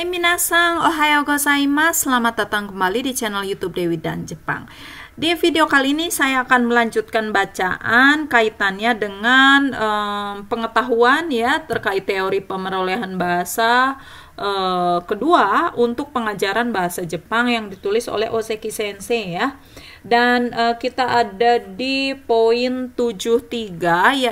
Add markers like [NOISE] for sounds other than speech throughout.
Hai eh, minasang, ohayo gozaimasu. Selamat datang kembali di channel YouTube Dewi dan Jepang. Di video kali ini saya akan melanjutkan bacaan kaitannya dengan um, pengetahuan ya terkait teori pemerolehan bahasa uh, kedua untuk pengajaran bahasa Jepang yang ditulis oleh Oseki Sensei ya dan uh, kita ada di poin 73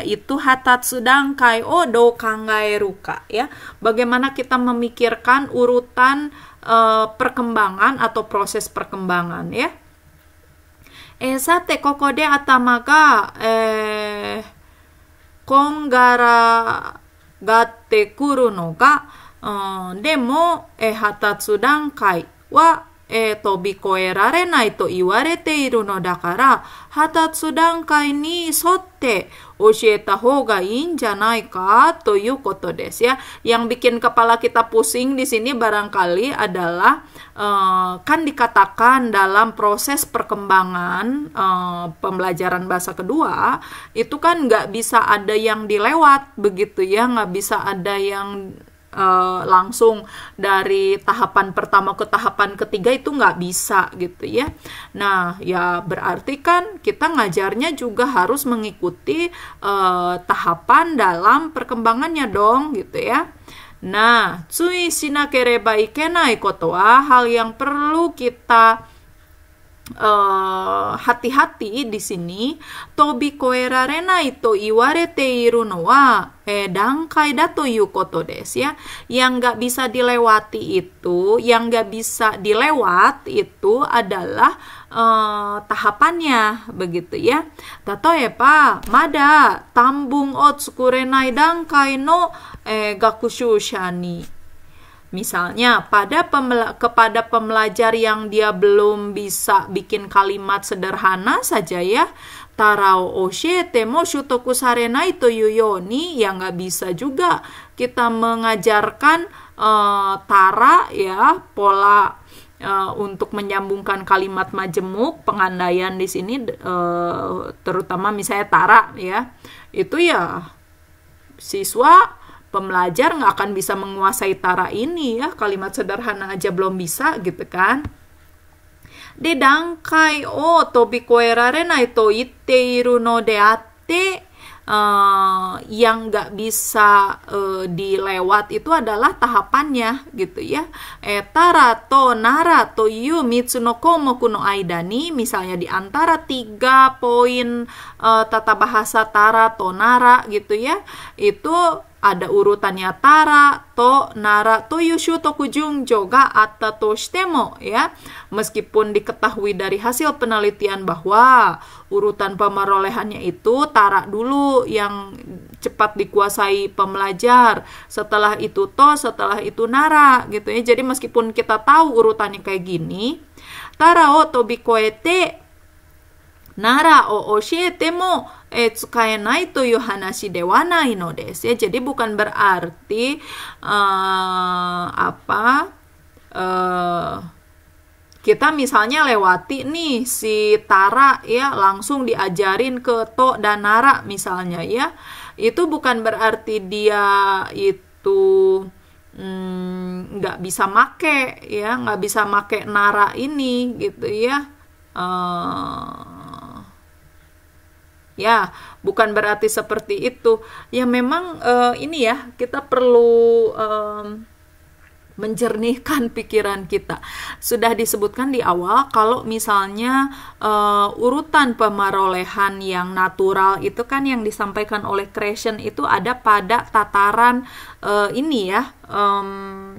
yaitu hatatsu dangkai odo kangai ruka ya. Bagaimana kita memikirkan urutan uh, perkembangan atau proses perkembangan ya. Eh sate kokode atama ga eh kongara gatte kuru no ga eh, wa ya. yang bikin kepala kita pusing di sini barangkali adalah uh, kan dikatakan dalam proses perkembangan uh, pembelajaran bahasa kedua itu kan nggak bisa ada yang dilewat begitu ya, nggak bisa ada yang uh, langsung dari tahapan pertama ke tahapan ketiga itu nggak bisa gitu ya. Nah, ya berarti kan kita ngajarnya juga harus mengikuti uh, tahapan dalam perkembangannya dong gitu ya. Nah, tsui kereba ikenai koto hal yang perlu kita hati eh, hati-hati di sini. Tobi koera renai to iwarete iru no wa eh dangkai dato to koto ya. Yang nggak bisa dilewati itu, yang nggak bisa dilewat itu adalah uh, tahapannya begitu ya. Tato ya pak, mada tambung otsukurenai dangkai no eh gakushushani. Misalnya pada pemela kepada pembelajar yang dia belum bisa bikin kalimat sederhana saja ya. Tarao oshe temo shutoku sarenai to yuyoni ya nggak bisa juga kita mengajarkan uh, tara ya pola uh, untuk menyambungkan kalimat majemuk pengandaian di sini uh, terutama misalnya tara ya itu ya siswa pembelajar nggak akan bisa menguasai tara ini ya kalimat sederhana aja belum bisa gitu kan de dangkai o oh, tobi nai to iru no de atte uh, eh, yang nggak bisa uh, dilewat itu adalah tahapannya gitu ya. Etara eh, to nara to yu mitsunoko moku no aidani misalnya di antara tiga poin uh, tata bahasa tara to nara gitu ya itu ada urutannya tara, to, nara, to, yushu, to kujung joga, ata, to, shitemo ya. Meskipun diketahui dari hasil penelitian bahwa urutan pemerolehannya itu tara dulu yang cepat dikuasai pembelajar, setelah itu to, setelah itu nara gitu ya. Jadi meskipun kita tahu urutannya kayak gini, tara o to bikoete Nara, o ならを教えても、eh, e, tsukaenai toyu hanashi dewa nai no desu ya. Jadi bukan berarti uh, apa uh, kita misalnya lewati nih si Tara ya langsung diajarin ke To dan Nara misalnya ya. Itu bukan berarti dia itu mm, nggak hmm, bisa make ya nggak bisa make nara ini gitu ya uh, Ya, bukan berarti seperti itu. Ya memang uh, ini ya, kita perlu um, menjernihkan [LAUGHS] pikiran kita. Sudah disebutkan di awal kalau misalnya uh, urutan pemarolehan yang natural itu kan yang disampaikan oleh creation itu ada pada tataran uh, ini ya. Um,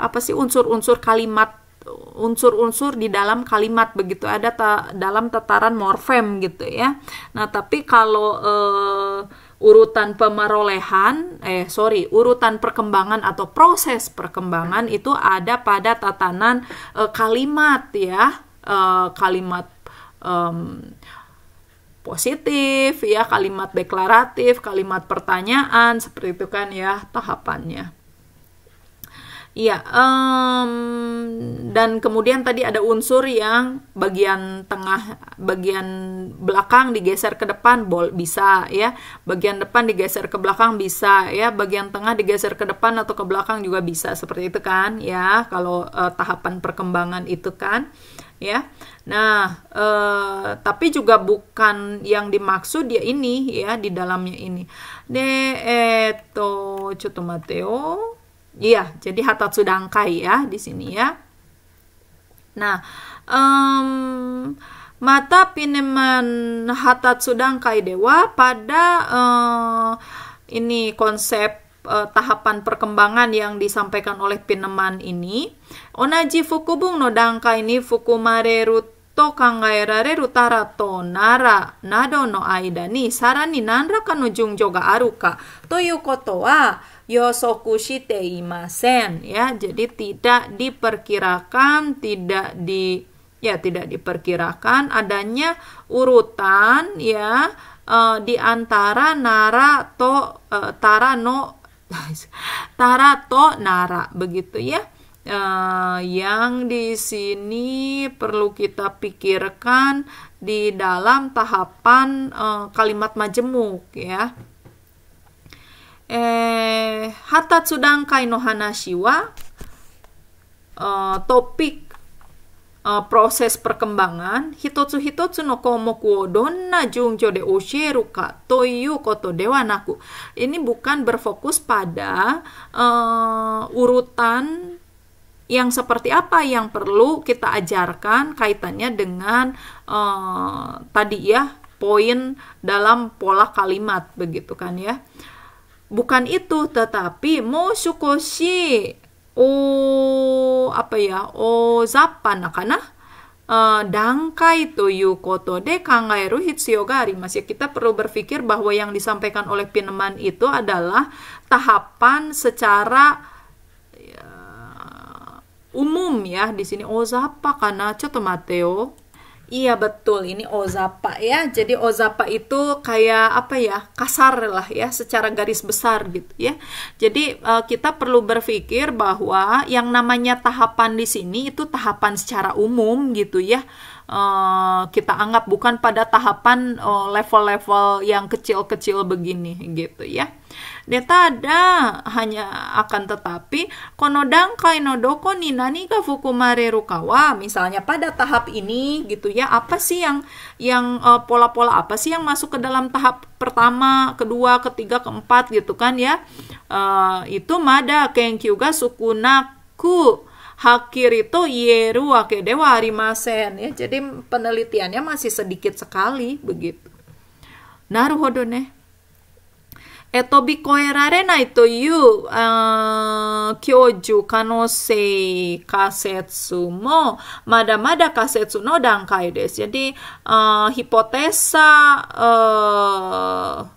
apa sih unsur-unsur kalimat unsur-unsur di dalam kalimat begitu ada ta dalam tataran morfem gitu ya. Nah tapi kalau uh, urutan pemerolehan, eh sorry, urutan perkembangan atau proses perkembangan itu ada pada tatanan uh, kalimat ya, uh, kalimat um, positif ya, kalimat deklaratif, kalimat pertanyaan seperti itu kan ya tahapannya. Iya, um, dan kemudian tadi ada unsur yang bagian tengah, bagian belakang digeser ke depan bol bisa ya, bagian depan digeser ke belakang bisa ya, bagian tengah digeser ke depan atau ke belakang juga bisa seperti itu kan ya, kalau uh, tahapan perkembangan itu kan ya. Nah, uh, tapi juga bukan yang dimaksud dia ya ini ya di dalamnya ini. De eto, cuto mateo. Iya, jadi hatatsu Dankai ya di sini ya. Nah, um, mata pineman hatatsu Dankai dewa pada uh, ini konsep uh, tahapan perkembangan yang disampaikan oleh Pineman ini. Onaji fukubung no dangka ini fukumareru と考えられるたらとならなどの間にさらに何らかの順序があるかということは予測していませんや ya. jadi tidak diperkirakan tidak di ya tidak diperkirakan adanya urutan ya uh, di antara nara to uh, tara no [LAUGHS] tara to nara begitu ya uh, yang di sini perlu kita pikirkan di dalam tahapan uh, kalimat majemuk ya. Eh, hatat sudang kaino hanashi uh, eh, topik Uh, proses perkembangan hitotsu hitotsu no komoku o donna jungjo de oshiru ka toyu koto dewa ini bukan berfokus pada uh, urutan yang seperti apa yang perlu kita ajarkan kaitannya dengan uh, tadi ya poin dalam pola kalimat begitu kan ya bukan itu tetapi mo sukoshi o apa ya o zapan karena uh, eh, dangkai to koto de kangairu hitsuyo ga arimasu ya kita perlu berpikir bahwa yang disampaikan oleh Pineman itu adalah tahapan secara umum ya di sini ozapa karena coto Mateo. Iya betul ini ozapa ya. Jadi ozapa itu kayak apa ya? kasar lah ya secara garis besar gitu ya. Jadi uh, kita perlu berpikir bahwa yang namanya tahapan di sini itu tahapan secara umum gitu ya. Uh, kita anggap bukan pada tahapan eh, level-level uh, yang kecil-kecil begini gitu ya. Deta ada hanya akan tetapi konodang kainodoko ni nani ga fukumare rukawa. Misalnya pada tahap ini gitu ya, apa sih yang yang eh, pola-pola uh, apa sih yang masuk ke dalam tahap pertama, kedua, ketiga, keempat gitu kan ya. Uh, itu mada kenkyuga sukunaku hakirito yeru dewa arimasen ya. Jadi penelitiannya masih sedikit sekali begitu. Naruhodo え飛び越えられないという、教授可能性仮説も、まだまだ仮説の段階です。Jadi, uh,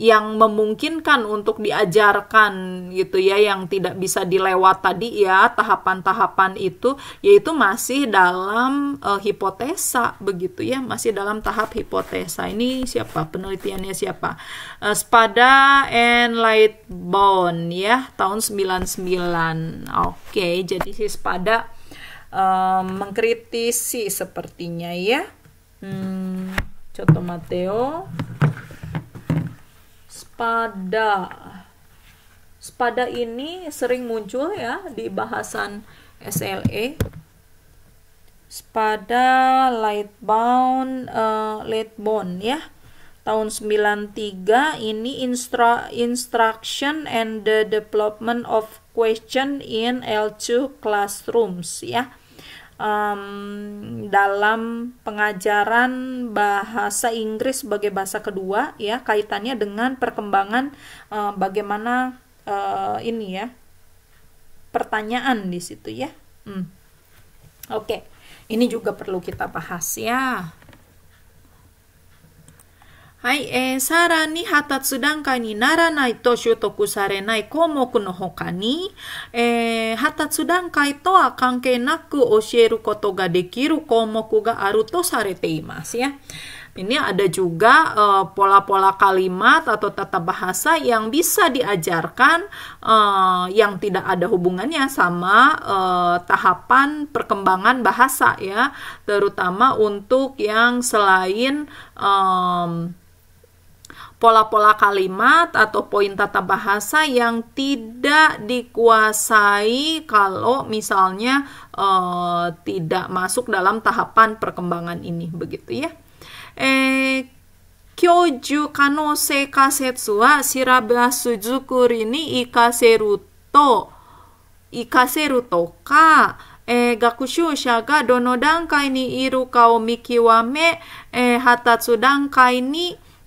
yang memungkinkan untuk diajarkan gitu ya yang tidak bisa dilewat tadi ya tahapan-tahapan itu yaitu masih dalam uh, hipotesa begitu ya masih dalam tahap hipotesa ini siapa penelitiannya siapa uh, Spada and Lightbone ya tahun 99 oke jadi si Spada um, mengkritisi sepertinya ya hmm, Coto Mateo spada. Spada ini sering muncul ya di bahasan SLE. Spada bound uh, eh, bone ya. Tahun 93 ini Instru Instruction and the Development of Question in L2 Classrooms ya um, dalam pengajaran bahasa Inggris sebagai bahasa kedua ya kaitannya dengan perkembangan uh, bagaimana uh, ini ya pertanyaan di situ ya. Hmm. Oke, okay. ini juga perlu kita bahas ya hai eh saran ini hatat sudangkai ini nara nai toshu tokusare nai komo kuno hokani eh hatat sudangkai to akangkena ku osieru kotogade kiru komo kuga aruto sare tema sih ya ini ada juga eh, pola pola kalimat atau tata bahasa yang bisa diajarkan eh, yang tidak ada hubungannya sama eh, tahapan perkembangan bahasa ya terutama untuk yang selain pola-pola kalimat atau poin tata bahasa yang tidak dikuasai kalau misalnya uh, tidak masuk dalam tahapan perkembangan ini begitu ya. Eh Kyoju kanose kasetsu wa shiraba suzukuri ni ikaseruto ikaseruto ka eh, gakushu iru mikiwame eh, ni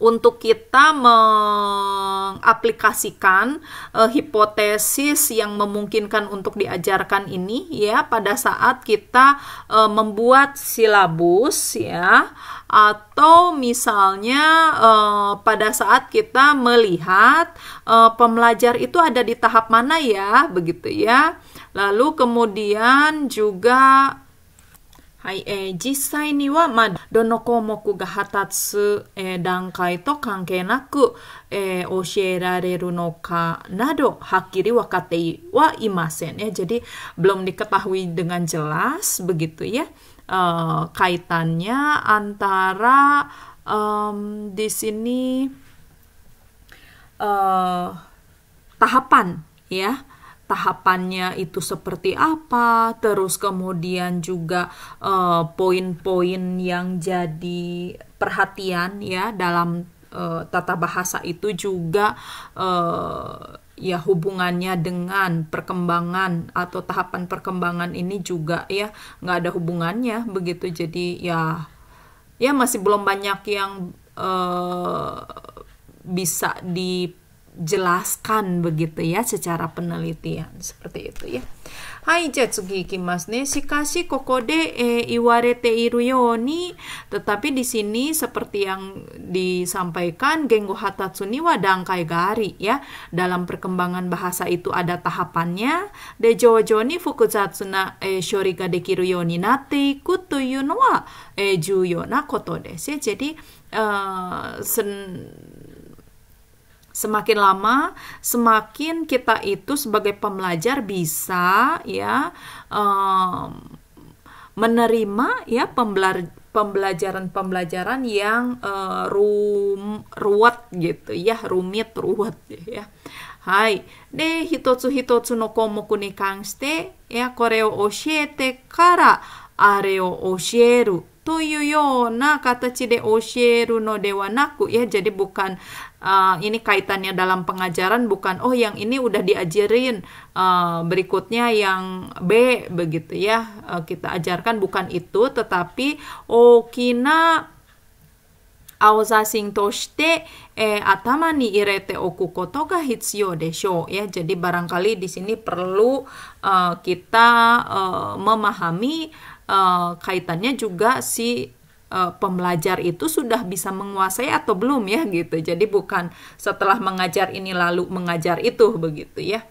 untuk kita mengaplikasikan uh, hipotesis yang memungkinkan untuk diajarkan ini ya pada saat kita uh, membuat silabus ya atau misalnya uh, pada saat kita melihat uh, pembelajar itu ada di tahap mana ya begitu ya lalu kemudian juga はい、えー、実際には、まあ、どの項目が発達、えー、段階と関係なく、えー、教えられるのかなど、はっきり分かってはいません。Ya. Eh, eh, eh, belum diketahui dengan jelas, begitu ya, kaitannya antara、um, di sini、uh, tahapan, ya、yeah tahapannya itu seperti apa, terus kemudian juga uh, poin-poin yang jadi perhatian ya dalam uh, tata bahasa itu juga uh, ya hubungannya dengan perkembangan atau tahapan perkembangan ini juga ya nggak ada hubungannya begitu jadi ya ya masih belum banyak yang uh, bisa di jelaskan begitu ya secara penelitian seperti itu ya. Hai, jatsugi Kimas ne. Shikashi kokode e iwarete iru yoni. Tetapi di sini seperti yang disampaikan genggo Hatatsu ni wa dangkai gari ya. Dalam perkembangan bahasa itu ada tahapannya. De jojo ni fukuzatsu na e shori ga dekiru yoni natte iku to you no wa e juyo na koto desu. Jadi uh, sen Semakin lama, semakin kita itu sebagai pembelajar bisa ya um, menerima ya pembelajar pembelajaran-pembelajaran yang uh, rum, ruwet gitu ya, rumit, ruwet ya. Hai. De hitotsu hitotsu no komoku ni kanshite ya kore oshiete kara are oshieru kata というような形で教えるので wa Dewanaku ya jadi bukan uh, ini kaitannya dalam pengajaran bukan oh yang ini udah diajarin uh, berikutnya yang B begitu ya uh, kita ajarkan bukan itu tetapi okina e, show ya jadi barangkali di sini perlu uh, kita uh, memahami uh, kaitannya juga si uh, pembelajar itu sudah bisa menguasai atau belum ya gitu. Jadi bukan setelah mengajar ini lalu mengajar itu begitu ya.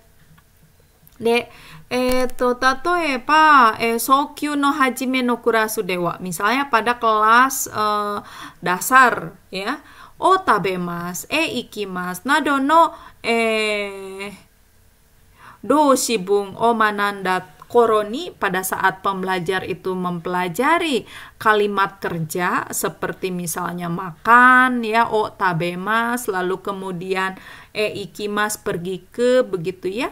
De, eh, tato, tota e pa, eh, sokyu no hajime no kurasu dewa. Misalnya pada kelas eh, dasar, ya. O tabemas, e ikimas, nado no, eh, do shibun o manandat Koroni pada saat pembelajar itu mempelajari kalimat kerja seperti misalnya makan ya o tabemas lalu kemudian e ikimas pergi ke begitu ya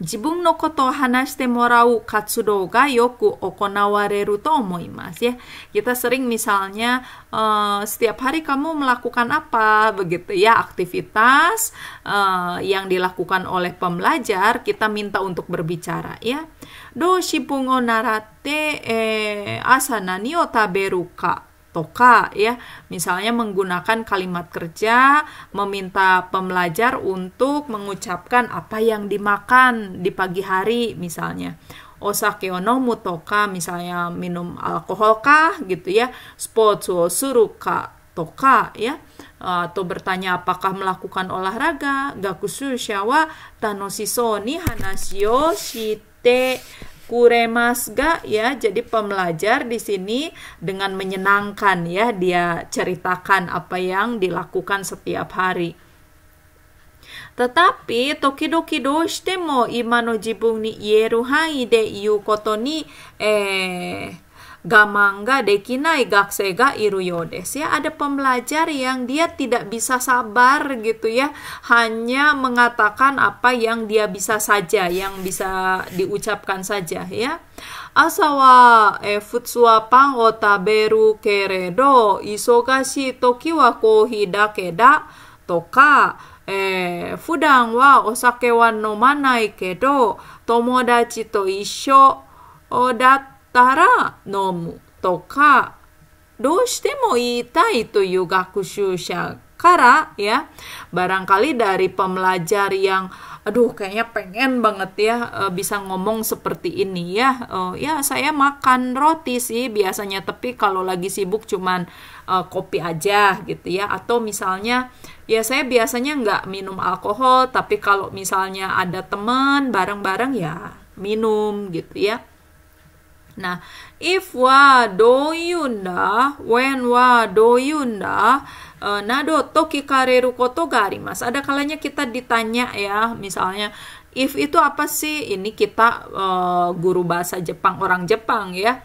自分のことを話してもらう活動がよく行われると思います ya. Kita sering misalnya uh, setiap hari kamu melakukan apa begitu ya aktivitas uh, yang dilakukan oleh pembelajar kita minta untuk berbicara ya. Do shibungo narate eh, asana ni o taberu ka? toka ya misalnya menggunakan kalimat kerja meminta pembelajar untuk mengucapkan apa yang dimakan di pagi hari misalnya osake ono mutoka misalnya minum alkohol kah gitu ya sports suruka toka ya atau bertanya apakah melakukan olahraga gakusu syawa Tanosisoni hanasio shite kuremas ga ya jadi pembelajar di sini dengan menyenangkan ya dia ceritakan apa yang dilakukan setiap hari tetapi tokidoki doshite mo ima no jibun ni ieru hangi de iu koto ni eh gamangga dekinai gakse ga iru yodes ya ada pembelajar yang dia tidak bisa sabar gitu ya hanya mengatakan apa yang dia bisa saja yang bisa diucapkan saja ya asawa e futsuwa pan o taberu keredo isogashi toki wa kohi dake da toka e, dat たら飲むとか、どうしても言いたいという学習者 Kara ya barangkali dari pembelajar yang aduh kayaknya pengen banget ya e, bisa ngomong seperti ini ya uh, ya saya makan roti sih biasanya tapi kalau lagi sibuk cuman uh, kopi aja gitu ya atau misalnya ya saya biasanya nggak minum alkohol tapi kalau misalnya ada temen bareng-bareng ya minum gitu ya Nah, if wa do doyunda, when wa do doyunda, uh, e, nado toki kareru koto ga arimasu. Ada kalanya kita ditanya ya, misalnya if itu apa sih? Ini kita uh, guru bahasa Jepang orang Jepang ya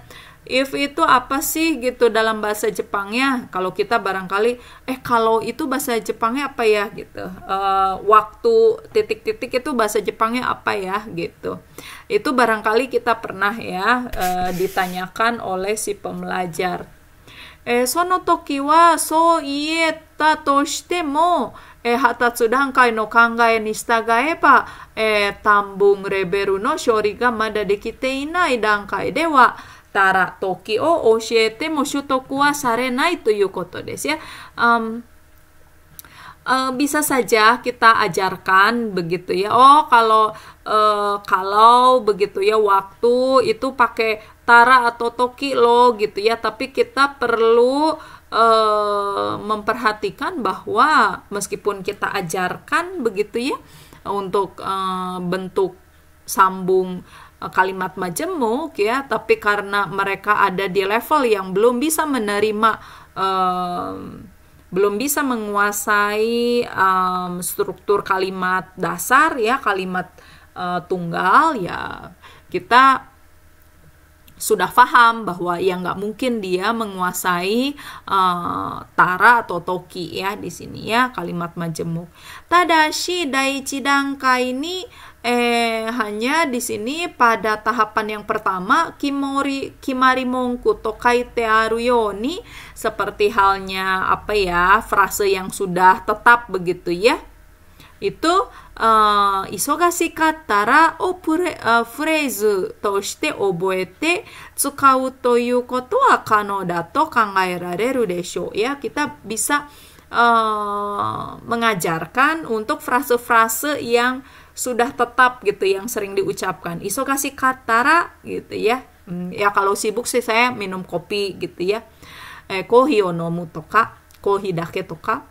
if itu apa sih gitu dalam bahasa Jepangnya kalau kita barangkali eh kalau itu bahasa Jepangnya apa ya gitu uh, waktu titik-titik itu bahasa Jepangnya apa ya gitu itu barangkali kita pernah ya uh, ditanyakan oleh si pembelajar eh sono toki wa so ieta toshite mo eh, dewa Oshiete, Um, Uh, bisa saja kita ajarkan begitu ya oh kalau uh, kalau begitu ya waktu itu pakai tara atau toki lo gitu ya tapi kita perlu uh, memperhatikan bahwa meskipun kita ajarkan begitu ya untuk uh, bentuk sambung Eh, kalimat majemuk ya, tapi karena mereka ada di level yang belum bisa menerima um, belum bisa menguasai um, struktur kalimat dasar ya, kalimat uh, tunggal ya kita sudah paham bahwa ya nggak mungkin dia menguasai uh, tara atau toki ya di sini ya kalimat majemuk. Tadashi daichi dangka ini Eh, hanya di sini pada tahapan yang pertama kimori kimari mongku tokai tearuyoni seperti halnya apa ya frase yang sudah tetap begitu ya itu uh, isogashi kattara o pure, uh, phrase desho ya kita bisa uh, mengajarkan untuk frase-frase yang sudah tetap gitu yang sering diucapkan. Iso kasih katara gitu ya. Hmm. ya kalau sibuk sih saya minum kopi gitu ya. Eh kohi o nomu toka, kohi dake toka.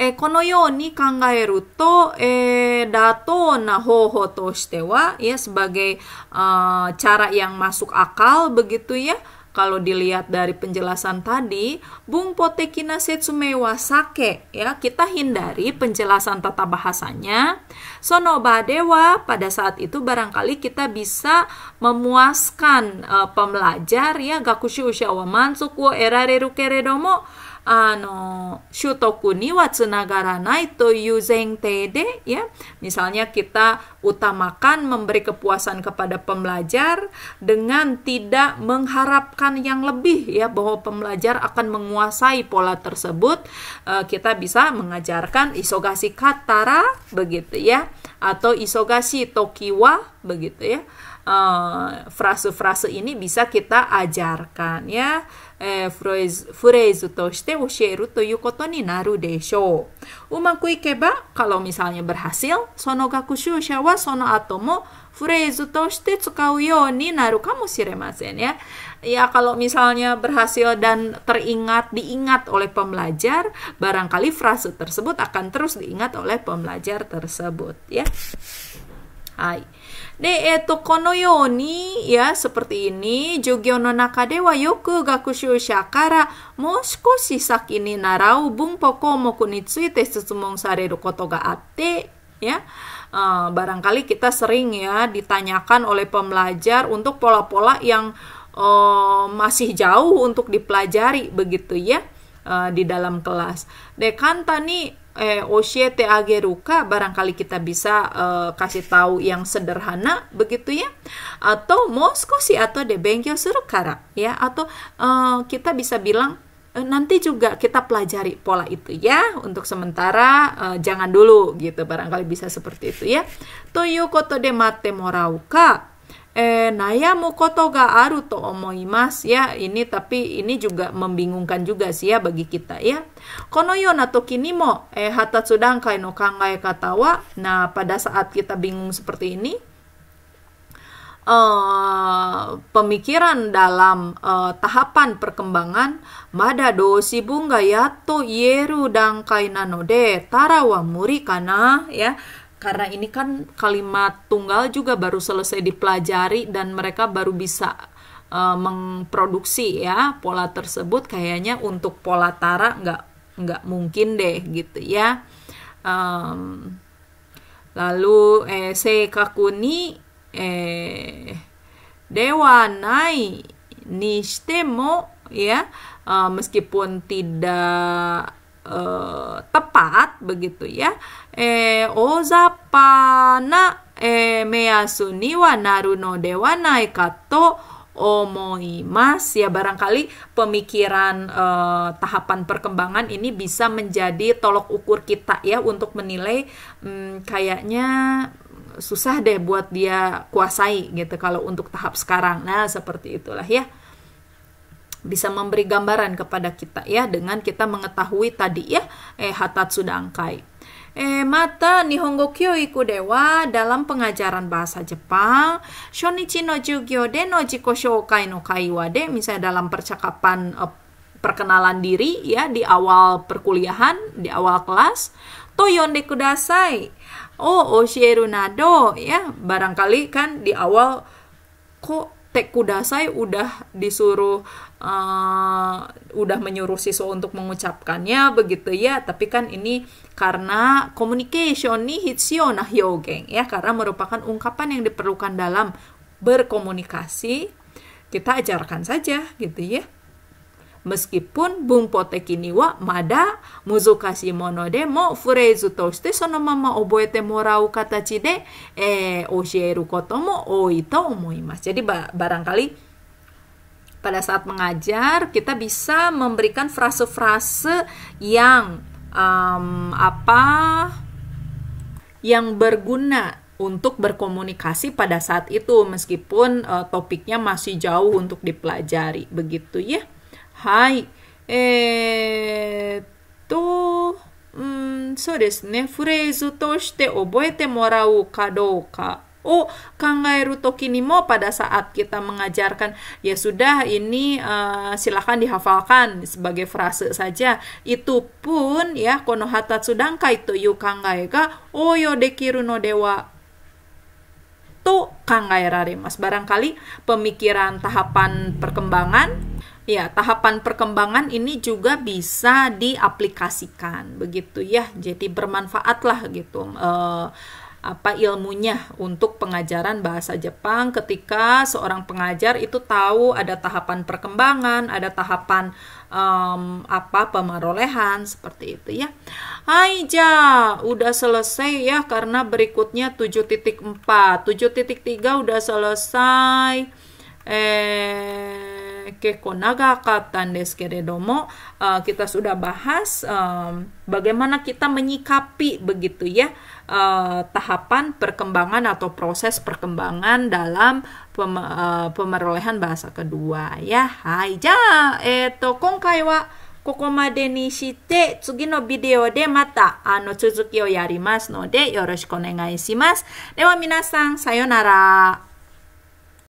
Eh kono yo ni kangaeru to eh dato na hoho to shite wa ya sebagai uh, cara yang masuk akal begitu ya. Kalau dilihat dari penjelasan tadi, bung potekina setsumewa sake, ya kita hindari penjelasan tata bahasanya. Sonoba dewa pada saat itu barangkali kita bisa memuaskan uh, pembelajar ya gakushi ushawa mansuku erare rukeredomo あの、習得にはつながらないという前提で, ya. Misalnya kita utamakan memberi kepuasan kepada pembelajar dengan tidak mengharapkan yang lebih ya bahwa pembelajar akan menguasai pola tersebut. Uh, kita bisa mengajarkan isogasi katara begitu ya atau isogasi tokiwa begitu ya Eh, frase-frase uh, ini bisa kita ajarkan ya. Eh, kalau misalnya berhasil, sono sono atomo その学習者はその後もフレーズとして使うようになるかもしれませんや. Ya Ya kalau misalnya berhasil dan teringat, diingat oleh pembelajar, barangkali frase tersebut akan terus diingat oleh pembelajar tersebut ya. Hai ya seperti ini narau で、えっ、ー、と、このように、や、seperti ya uh, barangkali kita sering ya ditanyakan oleh pembelajar untuk pola-pola yang uh, masih jauh untuk dipelajari begitu ya uh, di dalam kelas. Dekan tani eh, oshiete ageru barangkali kita bisa eh, kasih tahu yang sederhana begitu ya atau moskosi atau de bengkyo suruh kara ya atau eh, kita bisa bilang eh, nanti juga kita pelajari pola itu ya untuk sementara eh, jangan dulu gitu barangkali bisa seperti itu ya toyo koto de mate morauka eh, naya koto ga aru to omoimas ya ini tapi ini juga membingungkan juga sih ya bagi kita ya kono yo na toki ni mo eh, hatatsu dankai no kangai kata wa nah pada saat kita bingung seperti ini Uh, pemikiran dalam uh, tahapan perkembangan mada dosi bunga yato yeru dangkai nanode tarawa muri kana ya karena ini kan kalimat tunggal juga baru selesai dipelajari dan mereka baru bisa uh, memproduksi ya pola tersebut kayaknya untuk pola tara nggak nggak mungkin deh gitu ya um, lalu eh sekakuni eh dewa nai nishtemo ya uh, meskipun tidak uh, tepat begitu ya えー、大雑把な、えー、目安にはなるのではないかと omoimas e, e, ya barangkali pemikiran eh, tahapan perkembangan ini bisa menjadi tolok ukur kita ya untuk menilai hmm, kayaknya susah deh buat dia kuasai gitu kalau untuk tahap sekarang nah seperti itulah ya bisa memberi gambaran kepada kita ya dengan kita mengetahui tadi ya eh hatat angkai. Eh, mata Nihongo Eh, dewa dalam pengajaran bahasa Jepang, shonichi no jugyo de no jiko shoukai no kaiwa de, misalnya dalam percakapan eh, perkenalan diri ya di awal perkuliahan, di awal kelas, to kudasai. Oh, oshieru nado ya, barangkali kan di awal kok Tek Kudasai udah disuruh uh, udah menyuruh siswa untuk mengucapkannya begitu ya tapi kan ini karena communication nih hitsio yo geng, ya karena merupakan ungkapan yang diperlukan dalam berkomunikasi kita ajarkan saja gitu ya Meskipun bung poteki kini wa mada muzukashi mono de mo furezu toshite sono mama oboete morau kata cide eh, oshieru koto mo oi to omoimasu. Jadi ba barangkali pada saat mengajar kita bisa memberikan frase-frase yang um, apa yang berguna untuk berkomunikasi pada saat itu meskipun uh, topiknya masih jauh untuk dipelajari begitu ya. はい。えー、っと、うん、そうですね。フレーズとして覚えてもらうかどうか Oh, kangeru mau, pada saat kita mengajarkan ya sudah ini uh, silahkan dihafalkan sebagai frase saja. Itu pun ya konohatatsu dangkai kaito yu ga oyo dekiru no dewa to mas, Barangkali pemikiran tahapan perkembangan Ya, tahapan perkembangan ini juga bisa diaplikasikan begitu ya. Jadi bermanfaatlah gitu. Uh, apa ilmunya untuk pengajaran bahasa Jepang ketika seorang pengajar itu tahu ada tahapan perkembangan, ada tahapan um, apa pemarolehan seperti itu ya. Hai Ja, udah selesai ya karena berikutnya 7.4. 7.3 udah selesai. Eh 結構長かったんですけれども uh, kita sudah bahas um, bagaimana kita menyikapi begitu ya uh, tahapan perkembangan atau proses perkembangan dalam pem, uh, pemerolehan bahasa kedua ya. Hai, ja, eto, konkai wa ここまでにして、次のビデオでまた、あの、続きをやりますので、よろしくお願いします。では皆さん、さよなら。